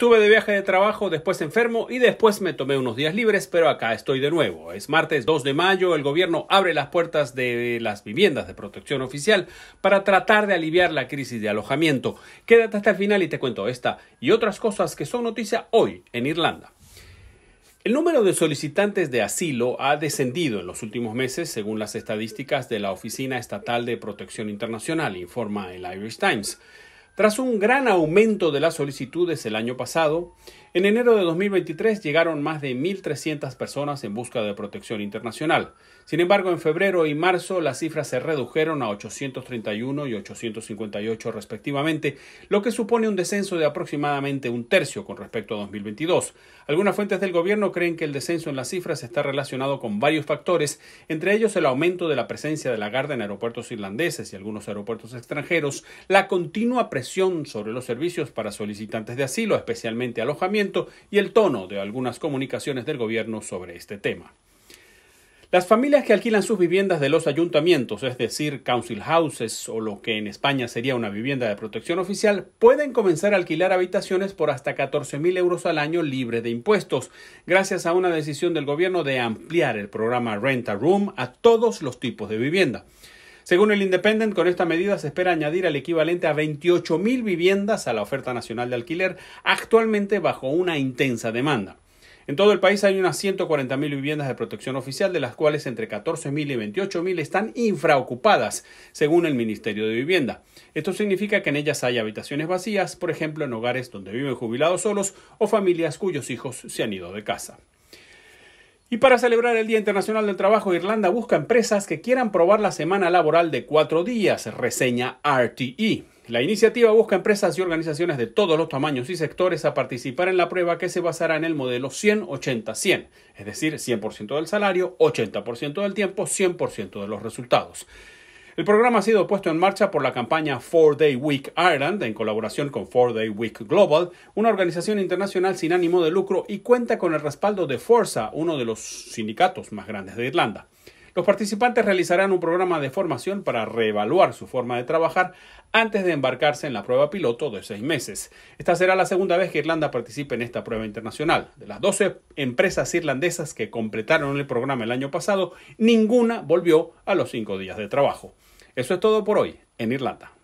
Estuve de viaje de trabajo, después enfermo y después me tomé unos días libres, pero acá estoy de nuevo. Es martes 2 de mayo, el gobierno abre las puertas de las viviendas de protección oficial para tratar de aliviar la crisis de alojamiento. Quédate hasta el final y te cuento esta y otras cosas que son noticia hoy en Irlanda. El número de solicitantes de asilo ha descendido en los últimos meses, según las estadísticas de la Oficina Estatal de Protección Internacional, informa el Irish Times. Tras un gran aumento de las solicitudes el año pasado, en enero de 2023 llegaron más de 1.300 personas en busca de protección internacional. Sin embargo, en febrero y marzo las cifras se redujeron a 831 y 858 respectivamente, lo que supone un descenso de aproximadamente un tercio con respecto a 2022. Algunas fuentes del gobierno creen que el descenso en las cifras está relacionado con varios factores, entre ellos el aumento de la presencia de la Garda en aeropuertos irlandeses y algunos aeropuertos extranjeros, la continua presión sobre los servicios para solicitantes de asilo, especialmente alojamiento, y el tono de algunas comunicaciones del gobierno sobre este tema. Las familias que alquilan sus viviendas de los ayuntamientos, es decir, council houses o lo que en España sería una vivienda de protección oficial, pueden comenzar a alquilar habitaciones por hasta 14.000 euros al año libre de impuestos, gracias a una decisión del gobierno de ampliar el programa Rent a Room a todos los tipos de vivienda. Según el Independent, con esta medida se espera añadir al equivalente a 28.000 viviendas a la oferta nacional de alquiler, actualmente bajo una intensa demanda. En todo el país hay unas 140.000 viviendas de protección oficial, de las cuales entre 14.000 y 28.000 están infraocupadas, según el Ministerio de Vivienda. Esto significa que en ellas hay habitaciones vacías, por ejemplo, en hogares donde viven jubilados solos o familias cuyos hijos se han ido de casa. Y para celebrar el Día Internacional del Trabajo, Irlanda busca empresas que quieran probar la semana laboral de cuatro días, reseña RTE. La iniciativa busca empresas y organizaciones de todos los tamaños y sectores a participar en la prueba que se basará en el modelo 100-80-100, es decir, 100% del salario, 80% del tiempo, 100% de los resultados. El programa ha sido puesto en marcha por la campaña Four Day Week Ireland en colaboración con Four Day Week Global, una organización internacional sin ánimo de lucro y cuenta con el respaldo de Forza, uno de los sindicatos más grandes de Irlanda. Los participantes realizarán un programa de formación para reevaluar su forma de trabajar antes de embarcarse en la prueba piloto de seis meses. Esta será la segunda vez que Irlanda participe en esta prueba internacional. De las 12 empresas irlandesas que completaron el programa el año pasado, ninguna volvió a los cinco días de trabajo. Eso es todo por hoy en Irlanda.